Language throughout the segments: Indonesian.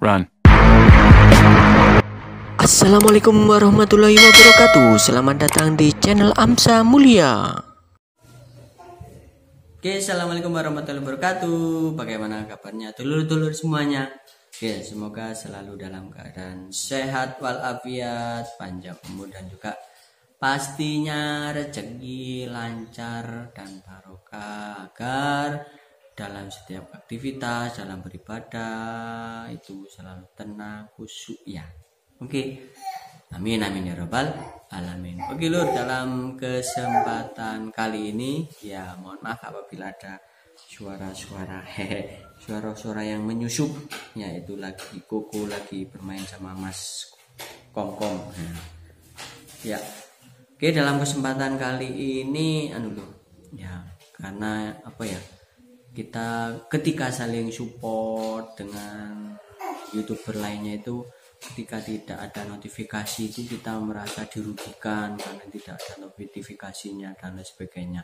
Run. Assalamualaikum warahmatullahi wabarakatuh. Selamat datang di channel Amsa Mulia. Oke, assalamualaikum warahmatullahi wabarakatuh. Bagaimana kabarnya dulur-dulur semuanya? Oke, semoga selalu dalam keadaan sehat walafiat, panjang umur dan juga pastinya rezeki lancar dan barokah agar dalam setiap aktivitas, dalam beribadah itu selalu tenang, khusyuk ya. Oke. Okay. Amin amin ya robbal alamin. Oke okay, Lur, dalam kesempatan kali ini ya mohon maaf apabila ada suara-suara hehe suara-suara yang menyusup ya, itu lagi koko lagi bermain sama Mas kongkong -kong. Ya. ya. Oke, okay, dalam kesempatan kali ini anu Lur. Ya, karena apa ya? kita ketika saling support dengan youtuber lainnya itu ketika tidak ada notifikasi itu kita merasa dirugikan karena tidak ada notifikasinya dan lain sebagainya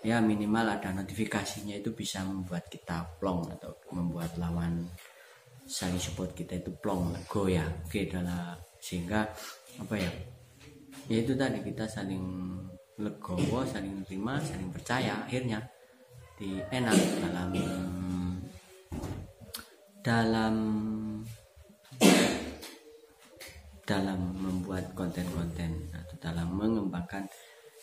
ya minimal ada notifikasinya itu bisa membuat kita plong atau membuat lawan saling support kita itu plong lego ya oke dalam sehingga apa ya ya itu tadi kita saling legowo saling terima saling percaya akhirnya di enak dalam dalam dalam membuat konten-konten atau dalam mengembangkan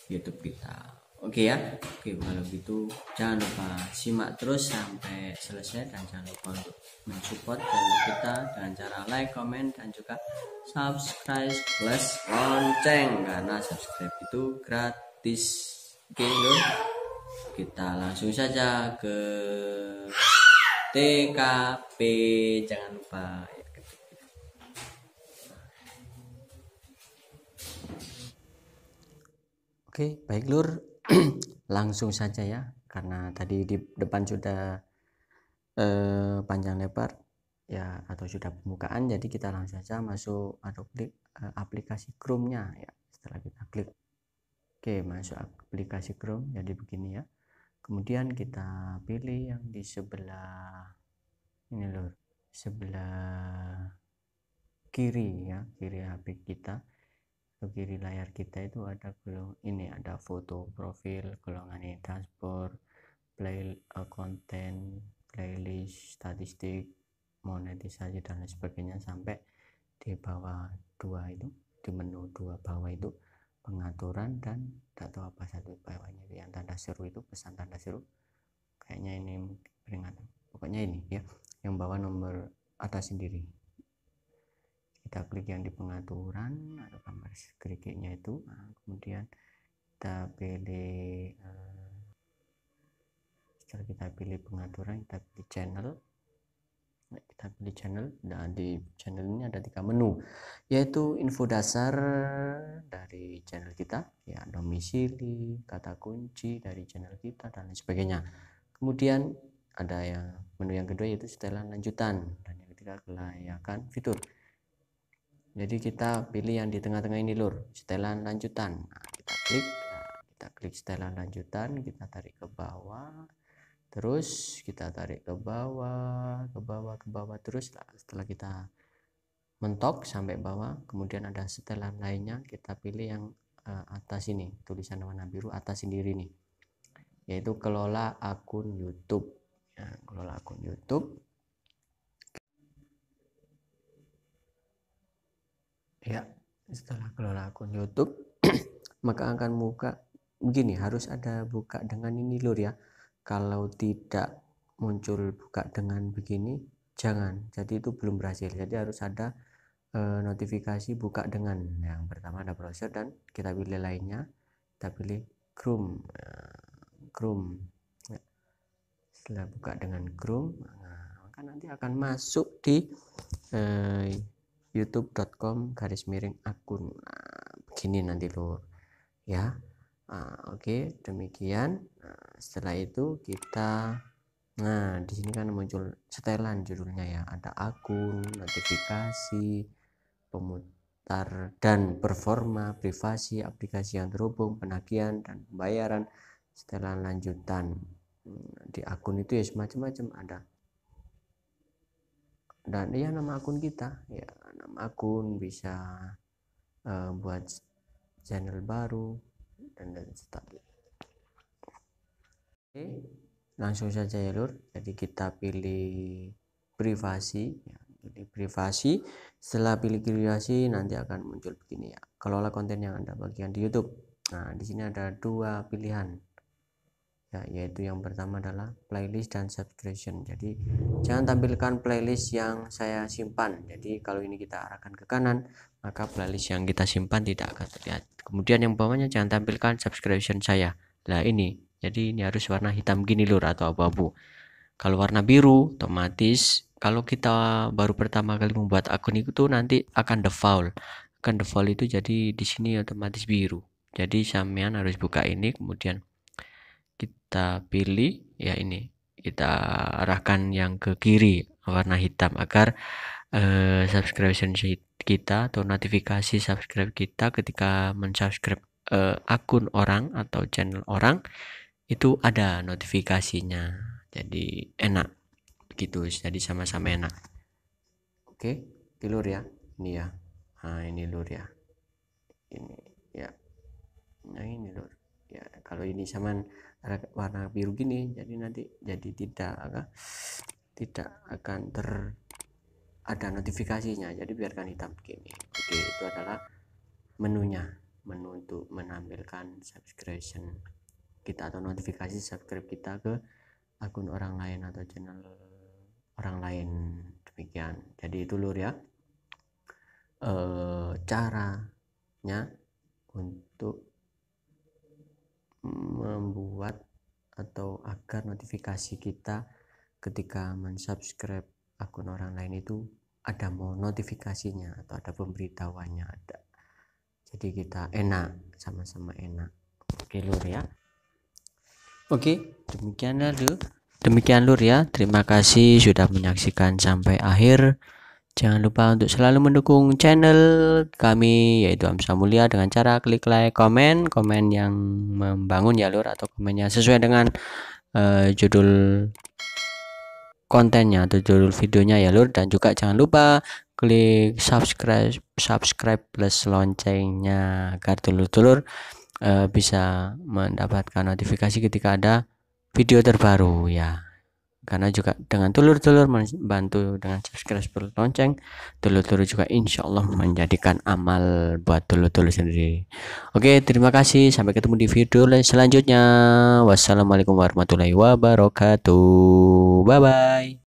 YouTube kita. Oke ya. Oke, okay, kalau gitu jangan lupa simak terus sampai selesai dan jangan lupa untuk mensupport channel kita dengan cara like, comment dan juga subscribe plus lonceng karena subscribe itu gratis. Oke, okay, kita langsung saja ke TKP jangan lupa ya. Oke baik Lur langsung saja ya karena tadi di depan sudah eh, panjang lebar ya atau sudah pembukaan jadi kita langsung saja masuk atau klik eh, aplikasi Chrome-nya ya setelah kita klik Oke masuk aplikasi Chrome jadi begini ya kemudian kita pilih yang di sebelah ini lur sebelah kiri ya kiri HP kita ke kiri layar kita itu ada belum ini ada foto profil golongan ini dashboard play uh, eh, konten playlist statistik monetisasi dan lain sebagainya sampai di bawah dua itu di menu dua bawah itu pengaturan dan tak tahu apa satu bawahnya yang tanda seru itu pesan tanda seru kayaknya ini peringatan pokoknya ini ya yang bawa nomor atas sendiri kita klik yang di pengaturan ada gambar gerigiknya itu nah, kemudian kita pilih eh, setelah kita pilih pengaturan kita pilih channel kita pilih channel nah di channel ini ada tiga menu yaitu info dasar dari channel kita ya domisili kata kunci dari channel kita dan lain sebagainya kemudian ada yang menu yang kedua yaitu setelan lanjutan dan yang ketiga kelayakan fitur jadi kita pilih yang di tengah-tengah ini lur setelan lanjutan nah, kita klik nah, kita klik setelan lanjutan kita tarik ke bawah terus kita tarik ke bawah ke bawah ke bawah terus setelah kita mentok sampai bawah kemudian ada setelan lainnya kita pilih yang uh, atas ini tulisan warna biru atas sendiri nih yaitu kelola akun YouTube ya, kelola akun YouTube ya setelah kelola akun YouTube maka akan buka begini harus ada buka dengan ini lur ya kalau tidak muncul buka dengan begini jangan jadi itu belum berhasil jadi harus ada e, notifikasi buka dengan yang pertama ada browser dan kita pilih lainnya kita pilih Chrome eh, Chrome ya. setelah buka dengan Chrome nah, maka nanti akan masuk di e, eh, youtube.com garis miring akun nah, begini nanti lo ya Nah, oke, okay, demikian. Nah, setelah itu kita Nah, di sini kan muncul setelan judulnya ya. Ada akun, notifikasi, pemutar dan performa, privasi, aplikasi yang terhubung, penagihan dan pembayaran, setelan lanjutan. Hmm, di akun itu ya semacam-macam ada. Dan ya nama akun kita, ya nama akun bisa uh, buat channel baru, dan dan tadi oke langsung saja ya lur jadi kita pilih privasi ya, privasi setelah pilih privasi nanti akan muncul begini ya kelola konten yang anda bagikan di YouTube nah di sini ada dua pilihan ya yaitu yang pertama adalah playlist dan subscription jadi jangan tampilkan playlist yang saya simpan jadi kalau ini kita arahkan ke kanan maka playlist yang kita simpan tidak akan terlihat kemudian yang bawahnya jangan tampilkan subscription saya lah ini jadi ini harus warna hitam gini lur atau abu-abu kalau warna biru otomatis kalau kita baru pertama kali membuat akun itu nanti akan default akan default itu jadi di sini otomatis biru jadi sampean harus buka ini kemudian kita pilih ya ini kita arahkan yang ke kiri warna hitam agar eh, subscription kita atau notifikasi subscribe kita ketika mensubscribe eh, akun orang atau channel orang itu ada notifikasinya jadi enak gitu jadi sama-sama enak oke okay. ya ini ya nah ini lur ya ini ya, ah, ya. ya. nah ini lur ya kalau ini zaman warna biru gini jadi nanti jadi tidak agak tidak akan ter ada notifikasinya jadi biarkan hitam gini oke itu adalah menunya menu untuk menampilkan subscription kita atau notifikasi subscribe kita ke akun orang lain atau channel orang lain demikian jadi itu lur ya e, caranya untuk membuat atau agar notifikasi kita ketika mensubscribe akun orang lain itu ada mau notifikasinya atau ada pemberitahuannya ada jadi kita enak sama-sama enak oke lur ya oke demikian lur demikian lur ya terima kasih sudah menyaksikan sampai akhir Jangan lupa untuk selalu mendukung channel kami yaitu Amsa Mulia dengan cara klik like, komen, komen yang membangun jalur atau komennya sesuai dengan uh, judul kontennya atau judul videonya ya Lur dan juga jangan lupa klik subscribe subscribe plus loncengnya agar dulur-dulur uh, bisa mendapatkan notifikasi ketika ada video terbaru ya karena juga dengan telur-telur membantu dengan subscribe lonceng telur-telur juga insya Allah menjadikan amal buat telur-telur sendiri oke terima kasih sampai ketemu di video selanjutnya wassalamualaikum warahmatullahi wabarakatuh bye bye